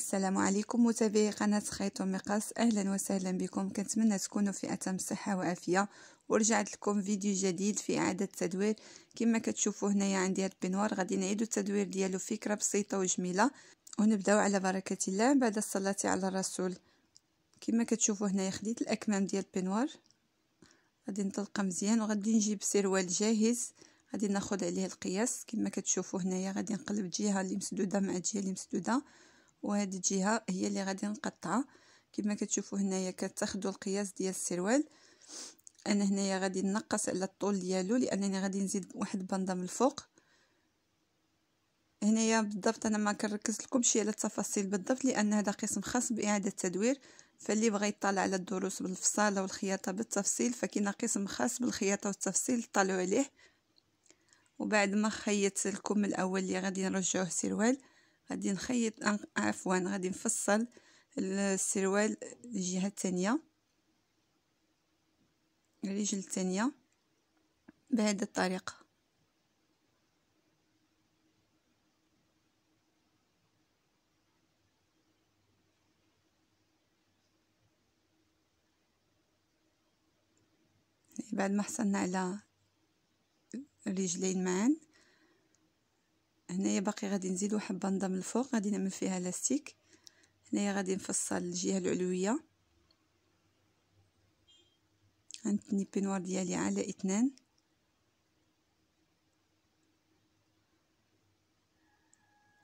السلام عليكم متابعي قناة خيط ومقاس أهلا وسهلا بكم كنتمنى تكونوا في أتم صحة وعافية ورجعت لكم فيديو جديد في إعادة تدوير كما كتشوفوا هنايا عندي هاد البنوار غادي نعيدو التدوير ديالو فكرة بسيطة وجميلة ونبداو على بركة الله بعد الصلاة على الرسول كما كتشوفوا هنايا خديت الأكمام ديال البنوار غادي نطلق مزيان وغادي نجيب سروال جاهز غادي ناخد عليه القياس كما كتشوفوا هنايا غادي نقلب الجهه اللي مسدوده مع الجهه اللي مسدوده وهاد الجهه هي اللي غادي نقطعها كما كتشوفوا هنايا كتاخذوا القياس ديال السروال انا هنايا غادي نقص على الطول ديالو لانني غادي نزيد واحد بنده من الفوق هنايا بالضبط انا ما كنركز شي على التفاصيل بالضبط لان هذا قسم خاص باعاده التدوير فاللي بغى يطلع على الدروس بالفصاله والخياطه بالتفصيل فكاين قسم خاص بالخياطه والتفصيل طلعوا عليه وبعد ما خيطت لكم الاول اللي غادي نرجعوه سروال غادي نخيط عفوا غادي نفصل السروال الجهه الثانيه الرجل الثانيه بهذه الطريقه بعد ما حصلنا على الرجلين معا هنايا باقي غادي نزيد واحد البنده من الفوق غادي نعمل فيها لاستيك هنايا غادي نفصل الجهه العلويه غنتني بينوار ديالي على اثنان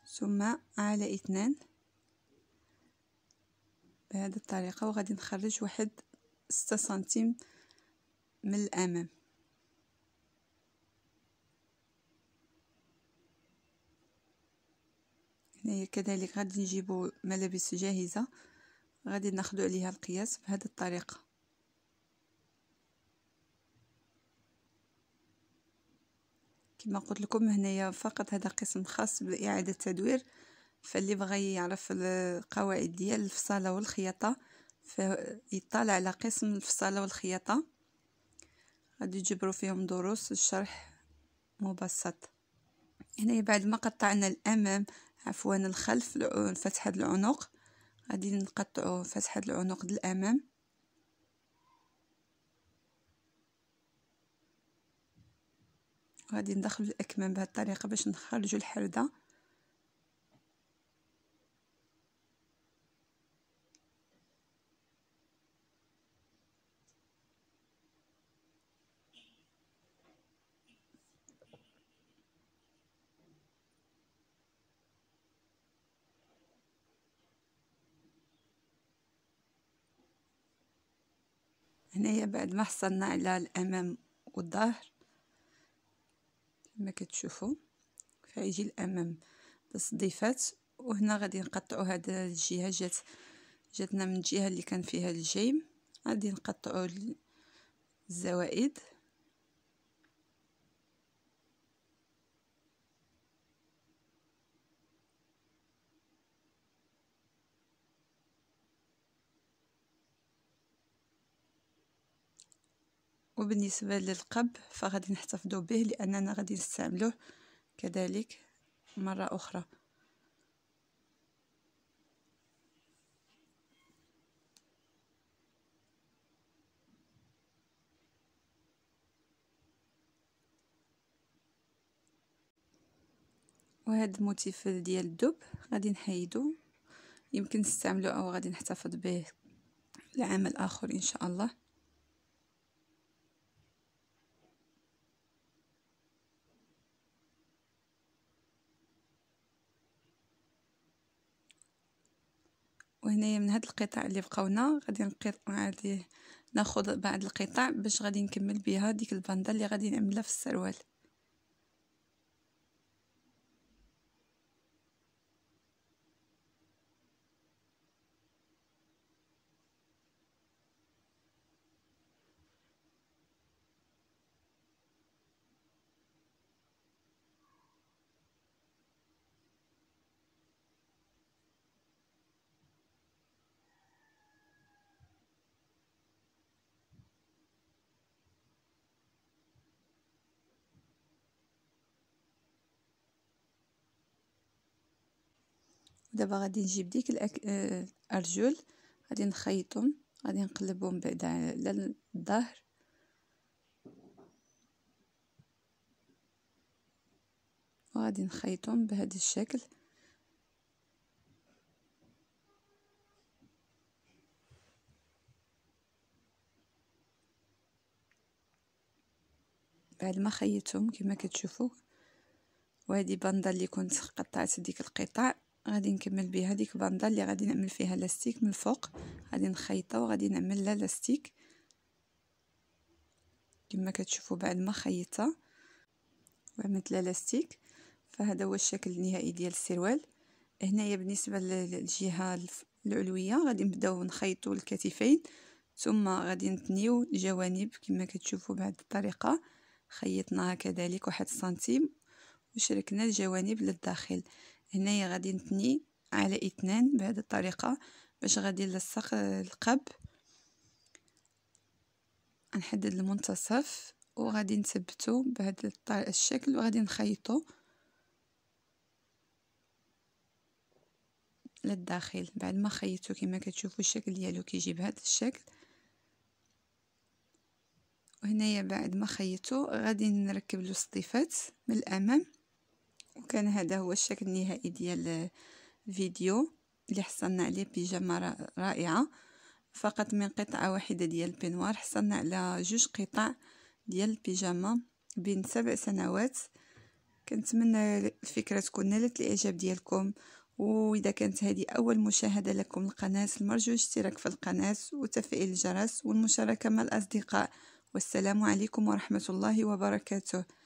ثم على اثنان بهذه الطريقه وغادي نخرج واحد ستة سنتيم من الامام هنايا كذلك غادي نجيبو ملابس جاهزة غادي ناخدو عليها القياس بهذه الطريقة كما قلت لكم هنايا فقط هذا قسم خاص بإعادة التدوير فاللي بغى يعرف القواعد ديال الفصالة والخياطة فيطلع على قسم الفصالة والخياطة غادي يجبروا فيهم دروس الشرح مبسط هنا بعد ما قطعنا الأمام عفوا الخلف فتحة العنق غادي نقطعو فتحة العنق د الأمام غادي ندخل الأكمام بهذه الطريقة باش نخرجو الحردة هنايا بعد ما حصلنا على الامام والظهر كما كتشوفوا فيجي الامام تصديفات وهنا غادي نقطعوا هاد الجهه جات جاتنا من الجهه اللي كان فيها الجيم غادي نقطعوا الزوائد وبالنسبة للقب فغادي نحتفظو به لأننا غادي نستعملوه كذلك مرة أخرى وهاد الموتيف ديال الدب غادي نحيدو يمكن نستعملو او غادي نحتفظ به لعمل اخر ان شاء الله وهنايا من هاد القطع اللي بقاونا غادي نقط غادي ناخذ بعض القطع باش غادي نكمل بها ديك الباندا اللي غادي نعملها في السروال دابا غادي نجيب ديك الارجل آه، غادي نخيطهم غادي نقلبهم بعد على الظهر وغادي نخيطهم بهذا الشكل بعد ما خيطهم كما كتشوفوا وهذه باندا اللي كنت قطعت ديك القطع غادي نكمل بها ديك باندا اللي غادي نعمل فيها لاستيك من الفوق غادي نخيطها وغادي نعمل لها لاستيك كما كتشوفوا بعد ما خيطتها وعملت لها لاستيك فهذا هو الشكل النهائي ديال السروال هنايا بالنسبه للجهه العلويه غادي نبداو نخيطوا الكتفين ثم غادي نتنيو الجوانب كما كتشوفوا بهذه الطريقه خيطناها كذلك واحد سنتيم وشركنا الجوانب للداخل هنايا غادي نثني على اثنان بهذه الطريقة باش غادي نلصق القب نحدد المنتصف وغادي نثبتو بهذا الشكل وغادي نخيطو للداخل بعد ما خيطو كما كتشوفوا الشكل ديالو كيجي بهذا الشكل وهنايا بعد ما خيطو غادي نركب له من الامام وكان هذا هو الشكل النهائي ديال الفيديو اللي حصلنا عليه بيجامه رائعه فقط من قطعه واحده ديال البينوار حصلنا على جوج قطع ديال البيجامه بين سبع سنوات كنتمنى الفكره تكون نالت الاعجاب ديالكم واذا كانت هذه اول مشاهده لكم القناه المرجو الاشتراك في القناه وتفعيل الجرس والمشاركه مع الاصدقاء والسلام عليكم ورحمه الله وبركاته